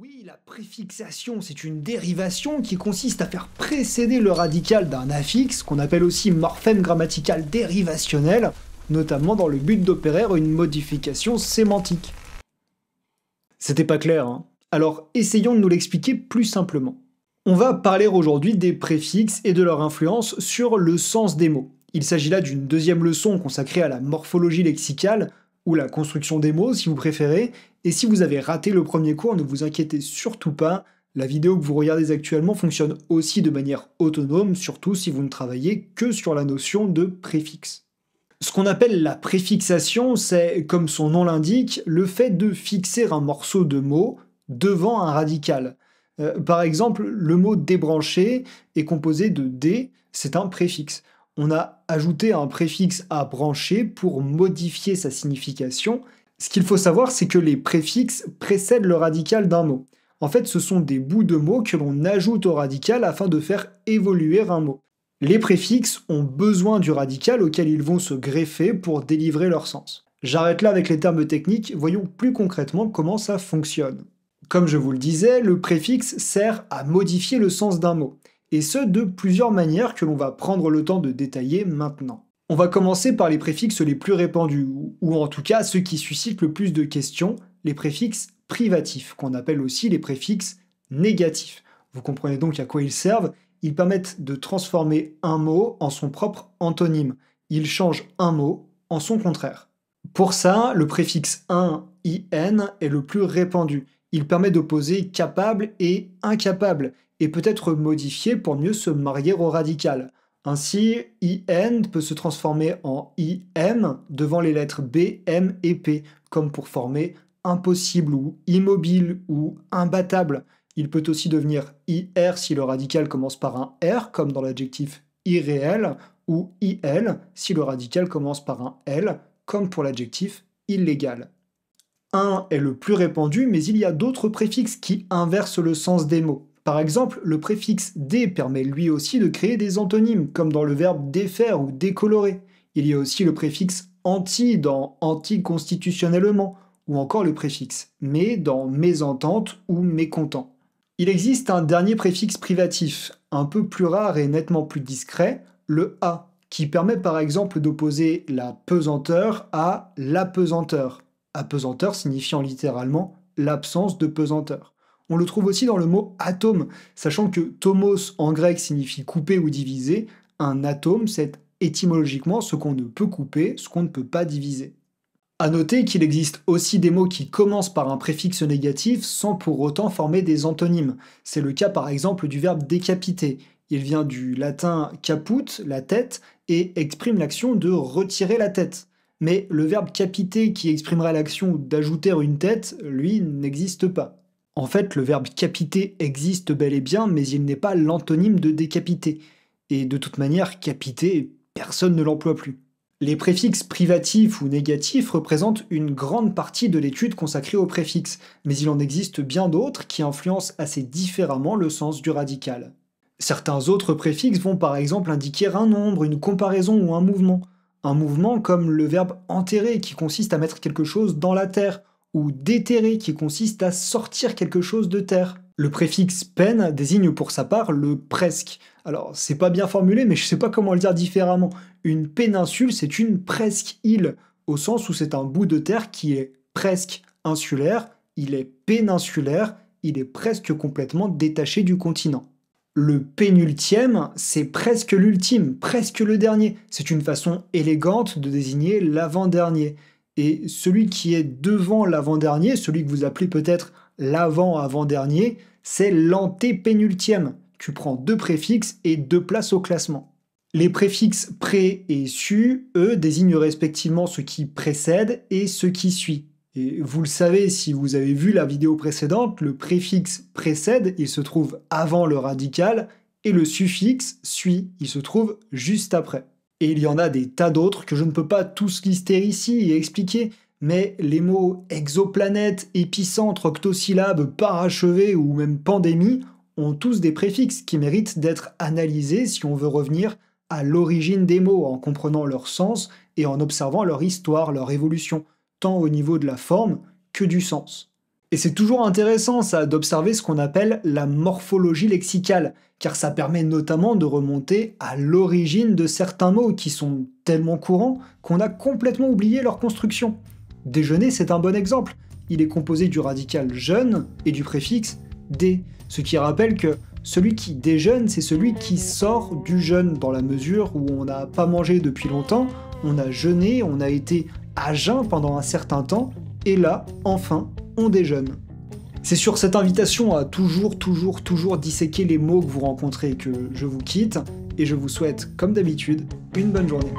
Oui, la préfixation, c'est une dérivation qui consiste à faire précéder le radical d'un affixe, qu'on appelle aussi morphème grammatical dérivationnel, notamment dans le but d'opérer une modification sémantique. C'était pas clair, hein Alors essayons de nous l'expliquer plus simplement. On va parler aujourd'hui des préfixes et de leur influence sur le sens des mots. Il s'agit là d'une deuxième leçon consacrée à la morphologie lexicale, ou la construction des mots si vous préférez, et si vous avez raté le premier cours, ne vous inquiétez surtout pas, la vidéo que vous regardez actuellement fonctionne aussi de manière autonome, surtout si vous ne travaillez que sur la notion de préfixe. Ce qu'on appelle la préfixation, c'est, comme son nom l'indique, le fait de fixer un morceau de mot devant un radical. Euh, par exemple, le mot débrancher » est composé de dé », c'est un préfixe. On a ajouté un préfixe à brancher pour modifier sa signification ce qu'il faut savoir, c'est que les préfixes précèdent le radical d'un mot. En fait, ce sont des bouts de mots que l'on ajoute au radical afin de faire évoluer un mot. Les préfixes ont besoin du radical auquel ils vont se greffer pour délivrer leur sens. J'arrête là avec les termes techniques, voyons plus concrètement comment ça fonctionne. Comme je vous le disais, le préfixe sert à modifier le sens d'un mot, et ce de plusieurs manières que l'on va prendre le temps de détailler maintenant. On va commencer par les préfixes les plus répandus, ou en tout cas ceux qui suscitent le plus de questions, les préfixes privatifs, qu'on appelle aussi les préfixes négatifs. Vous comprenez donc à quoi ils servent. Ils permettent de transformer un mot en son propre antonyme. Ils changent un mot en son contraire. Pour ça, le préfixe 1 in est le plus répandu. Il permet d'opposer capable et incapable, et peut être modifié pour mieux se marier au radical. Ainsi, IN peut se transformer en IM devant les lettres B, M et P, comme pour former impossible ou immobile ou imbattable. Il peut aussi devenir IR si le radical commence par un R, comme dans l'adjectif irréel, ou IL si le radical commence par un L, comme pour l'adjectif illégal. 1 est le plus répandu, mais il y a d'autres préfixes qui inversent le sens des mots. Par exemple, le préfixe dé permet lui aussi de créer des antonymes, comme dans le verbe défaire ou décolorer. Il y a aussi le préfixe anti dans anticonstitutionnellement, ou encore le préfixe mais dans mésentente ou mécontent. Il existe un dernier préfixe privatif, un peu plus rare et nettement plus discret, le a, qui permet par exemple d'opposer la pesanteur à l'apesanteur, apesanteur signifiant littéralement l'absence de pesanteur. On le trouve aussi dans le mot atome, sachant que tomos en grec signifie couper ou diviser, un atome c'est étymologiquement ce qu'on ne peut couper, ce qu'on ne peut pas diviser. A noter qu'il existe aussi des mots qui commencent par un préfixe négatif sans pour autant former des antonymes. C'est le cas par exemple du verbe décapiter. Il vient du latin caput, la tête, et exprime l'action de retirer la tête. Mais le verbe capiter qui exprimerait l'action d'ajouter une tête, lui, n'existe pas. En fait, le verbe capiter existe bel et bien, mais il n'est pas l'antonyme de décapiter. Et de toute manière, capiter, personne ne l'emploie plus. Les préfixes privatifs ou négatifs représentent une grande partie de l'étude consacrée aux préfixes, mais il en existe bien d'autres qui influencent assez différemment le sens du radical. Certains autres préfixes vont par exemple indiquer un nombre, une comparaison ou un mouvement. Un mouvement comme le verbe enterrer qui consiste à mettre quelque chose dans la terre, ou déterrer qui consiste à sortir quelque chose de terre. Le préfixe pen désigne pour sa part le presque. Alors, c'est pas bien formulé, mais je sais pas comment le dire différemment. Une péninsule, c'est une presque île, au sens où c'est un bout de terre qui est presque insulaire, il est péninsulaire, il est presque complètement détaché du continent. Le pénultième, c'est presque l'ultime, presque le dernier. C'est une façon élégante de désigner l'avant-dernier. Et celui qui est devant l'avant-dernier, celui que vous appelez peut-être l'avant-avant-dernier, c'est l'antépénultième. Tu prends deux préfixes et deux places au classement. Les préfixes pré et su, eux, désignent respectivement ce qui précède et ce qui suit. Et vous le savez si vous avez vu la vidéo précédente, le préfixe précède, il se trouve avant le radical, et le suffixe suit, il se trouve juste après. Et il y en a des tas d'autres que je ne peux pas tous lister ici et expliquer, mais les mots exoplanète, épicentre, octosyllabe, parachevé ou même pandémie ont tous des préfixes qui méritent d'être analysés si on veut revenir à l'origine des mots en comprenant leur sens et en observant leur histoire, leur évolution, tant au niveau de la forme que du sens. Et c'est toujours intéressant ça d'observer ce qu'on appelle la morphologie lexicale, car ça permet notamment de remonter à l'origine de certains mots qui sont tellement courants qu'on a complètement oublié leur construction. Déjeuner, c'est un bon exemple. Il est composé du radical jeûne » et du préfixe dé, ce qui rappelle que celui qui déjeune, c'est celui qui sort du jeûne, dans la mesure où on n'a pas mangé depuis longtemps, on a jeûné, on a été à jeun pendant un certain temps, et là, enfin, des jeunes. C'est sur cette invitation à toujours, toujours, toujours disséquer les mots que vous rencontrez que je vous quitte et je vous souhaite, comme d'habitude, une bonne journée.